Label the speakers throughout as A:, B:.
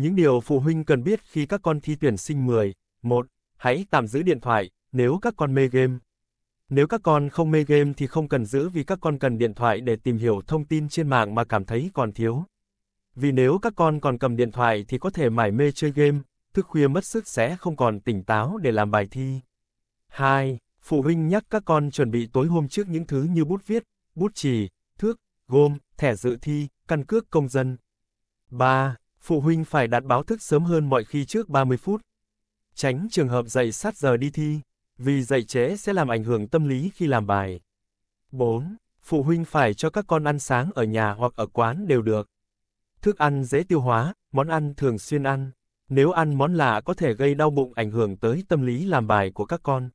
A: Những điều phụ huynh cần biết khi các con thi tuyển sinh 10, 1, hãy tạm giữ điện thoại, nếu các con mê game. Nếu các con không mê game thì không cần giữ vì các con cần điện thoại để tìm hiểu thông tin trên mạng mà cảm thấy còn thiếu. Vì nếu các con còn cầm điện thoại thì có thể mải mê chơi game, thức khuya mất sức sẽ không còn tỉnh táo để làm bài thi. 2. Phụ huynh nhắc các con chuẩn bị tối hôm trước những thứ như bút viết, bút chì, thước, gôm, thẻ dự thi, căn cước công dân. 3. Phụ huynh phải đặt báo thức sớm hơn mọi khi trước 30 phút. Tránh trường hợp dậy sát giờ đi thi, vì dậy trễ sẽ làm ảnh hưởng tâm lý khi làm bài. 4. Phụ huynh phải cho các con ăn sáng ở nhà hoặc ở quán đều được. Thức ăn dễ tiêu hóa, món ăn thường xuyên ăn. Nếu ăn món lạ có thể gây đau bụng ảnh hưởng tới tâm lý làm bài của các con.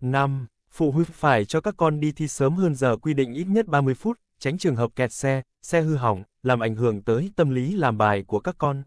A: 5. Phụ huynh phải cho các con đi thi sớm hơn giờ quy định ít nhất 30 phút tránh trường hợp kẹt xe, xe hư hỏng, làm ảnh hưởng tới tâm lý làm bài của các con.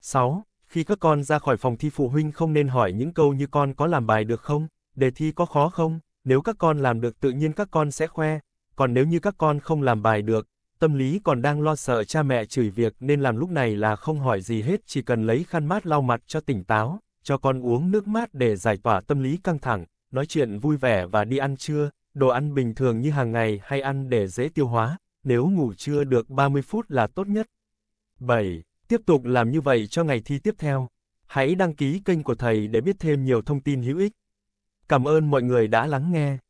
A: 6. Khi các con ra khỏi phòng thi phụ huynh không nên hỏi những câu như con có làm bài được không, đề thi có khó không, nếu các con làm được tự nhiên các con sẽ khoe, còn nếu như các con không làm bài được, tâm lý còn đang lo sợ cha mẹ chửi việc nên làm lúc này là không hỏi gì hết chỉ cần lấy khăn mát lau mặt cho tỉnh táo, cho con uống nước mát để giải tỏa tâm lý căng thẳng, nói chuyện vui vẻ và đi ăn trưa, đồ ăn bình thường như hàng ngày hay ăn để dễ tiêu hóa, nếu ngủ trưa được 30 phút là tốt nhất. 7. Tiếp tục làm như vậy cho ngày thi tiếp theo. Hãy đăng ký kênh của thầy để biết thêm nhiều thông tin hữu ích. Cảm ơn mọi người đã lắng nghe.